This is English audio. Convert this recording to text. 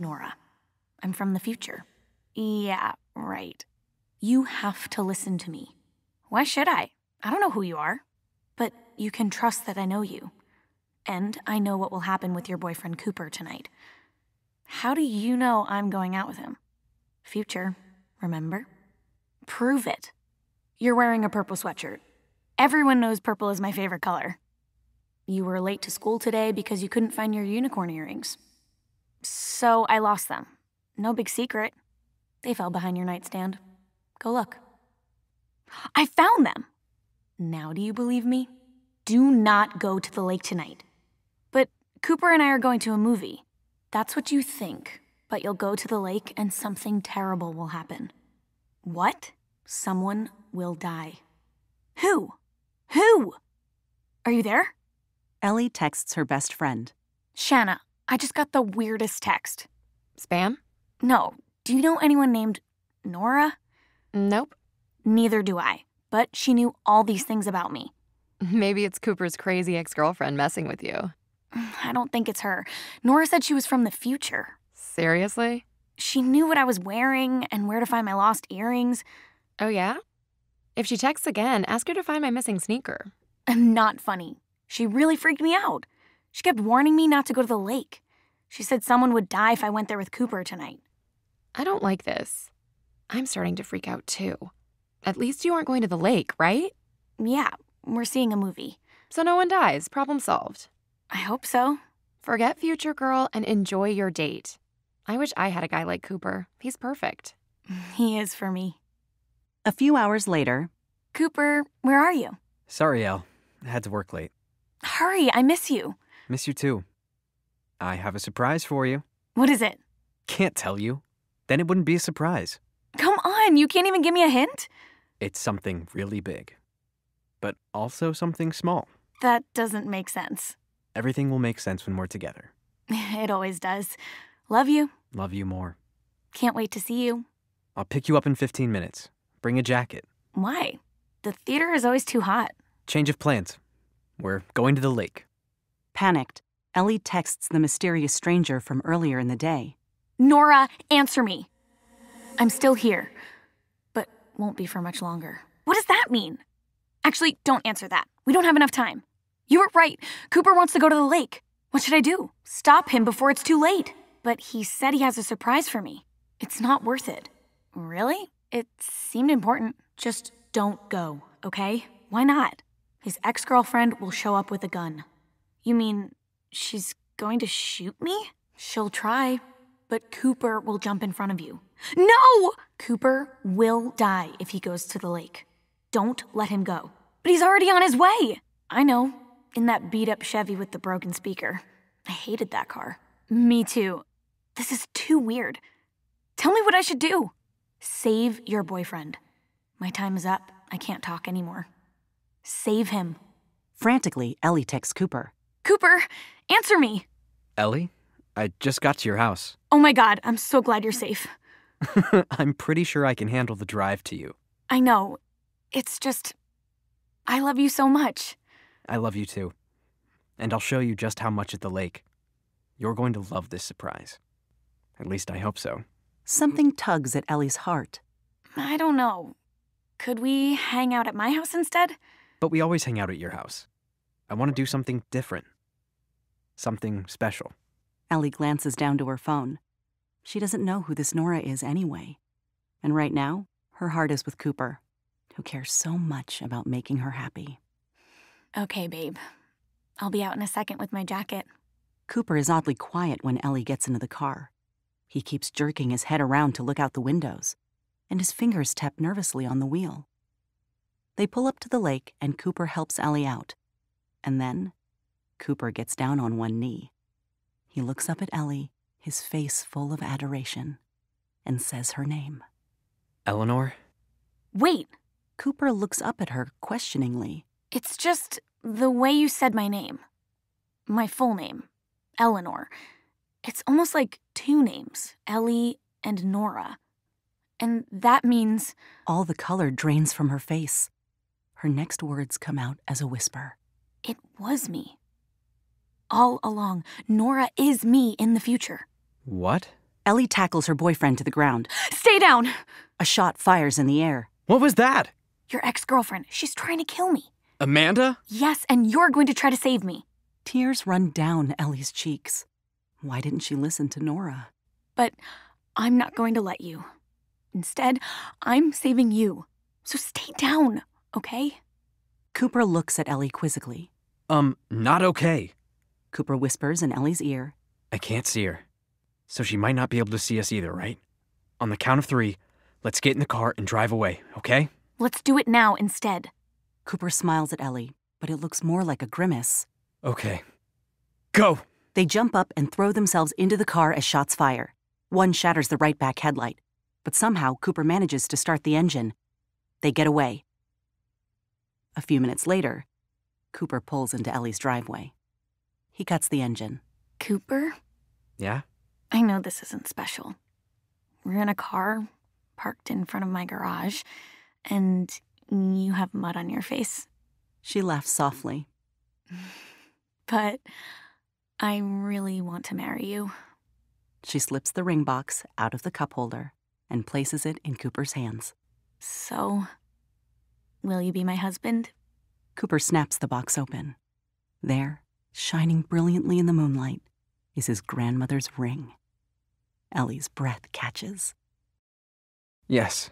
Nora. I'm from the future. Yeah, right. You have to listen to me. Why should I? I don't know who you are. But you can trust that I know you. And I know what will happen with your boyfriend Cooper tonight. How do you know I'm going out with him? Future, remember? Prove it. You're wearing a purple sweatshirt. Everyone knows purple is my favorite color. You were late to school today because you couldn't find your unicorn earrings. So I lost them. No big secret. They fell behind your nightstand. Go look. I found them. Now do you believe me? Do not go to the lake tonight. But Cooper and I are going to a movie. That's what you think, but you'll go to the lake and something terrible will happen. What? Someone will die. Who? Who? Are you there? Ellie texts her best friend. Shanna, I just got the weirdest text. Spam? No. Do you know anyone named Nora? Nope. Neither do I, but she knew all these things about me. Maybe it's Cooper's crazy ex girlfriend messing with you. I don't think it's her. Nora said she was from the future. Seriously? She knew what I was wearing and where to find my lost earrings. Oh, yeah? If she texts again, ask her to find my missing sneaker. Not funny. She really freaked me out. She kept warning me not to go to the lake. She said someone would die if I went there with Cooper tonight. I don't like this. I'm starting to freak out too. At least you aren't going to the lake, right? Yeah, we're seeing a movie. So no one dies. Problem solved. I hope so. Forget future girl and enjoy your date. I wish I had a guy like Cooper. He's perfect. He is for me. A few hours later, Cooper, where are you? Sorry, Elle. I had to work late. Hurry, I miss you. Miss you too. I have a surprise for you. What is it? Can't tell you. Then it wouldn't be a surprise. Come on, you can't even give me a hint? It's something really big, but also something small. That doesn't make sense. Everything will make sense when we're together. It always does. Love you. Love you more. Can't wait to see you. I'll pick you up in 15 minutes. Bring a jacket. Why? The theater is always too hot. Change of plans. We're going to the lake. Panicked, Ellie texts the mysterious stranger from earlier in the day. Nora, answer me. I'm still here, but won't be for much longer. What does that mean? Actually, don't answer that. We don't have enough time. You were right. Cooper wants to go to the lake. What should I do? Stop him before it's too late. But he said he has a surprise for me. It's not worth it. Really? It seemed important. Just don't go, okay? Why not? His ex girlfriend will show up with a gun. You mean she's going to shoot me? She'll try, but Cooper will jump in front of you. No! Cooper will die if he goes to the lake. Don't let him go. But he's already on his way! I know, in that beat up Chevy with the broken speaker. I hated that car. Me too. This is too weird. Tell me what I should do. Save your boyfriend. My time is up. I can't talk anymore. Save him. Frantically, Ellie texts Cooper. Cooper, answer me. Ellie, I just got to your house. Oh my god, I'm so glad you're safe. I'm pretty sure I can handle the drive to you. I know. It's just. I love you so much. I love you too. And I'll show you just how much at the lake. You're going to love this surprise. At least I hope so. Something tugs at Ellie's heart. I don't know. Could we hang out at my house instead? But we always hang out at your house. I want to do something different. Something special. Ellie glances down to her phone. She doesn't know who this Nora is anyway. And right now, her heart is with Cooper, who cares so much about making her happy. Okay, babe. I'll be out in a second with my jacket. Cooper is oddly quiet when Ellie gets into the car. He keeps jerking his head around to look out the windows, and his fingers tap nervously on the wheel. They pull up to the lake, and Cooper helps Ellie out. And then Cooper gets down on one knee. He looks up at Ellie, his face full of adoration, and says her name Eleanor? Wait! Cooper looks up at her questioningly. It's just the way you said my name. My full name, Eleanor. It's almost like two names, Ellie and Nora. And that means. All the color drains from her face. Her next words come out as a whisper. It was me all along. Nora is me in the future. What? Ellie tackles her boyfriend to the ground. Stay down! A shot fires in the air. What was that? Your ex girlfriend. She's trying to kill me. Amanda? Yes, and you're going to try to save me. Tears run down Ellie's cheeks. Why didn't she listen to Nora? But I'm not going to let you. Instead, I'm saving you. So stay down, okay? Cooper looks at Ellie quizzically. Um, not okay. Cooper whispers in Ellie's ear. I can't see her. So she might not be able to see us either, right? On the count of three, let's get in the car and drive away, okay? Let's do it now instead. Cooper smiles at Ellie, but it looks more like a grimace. Okay. Go! They jump up and throw themselves into the car as shots fire. One shatters the right back headlight, but somehow Cooper manages to start the engine. They get away. A few minutes later, Cooper pulls into Ellie's driveway. He cuts the engine. Cooper? Yeah? I know this isn't special. We're in a car parked in front of my garage, and you have mud on your face. She laughs softly. But I really want to marry you. She slips the ring box out of the cup holder and places it in Cooper's hands. So, will you be my husband? Cooper snaps the box open. There, shining brilliantly in the moonlight, is his grandmother's ring. Ellie's breath catches. Yes,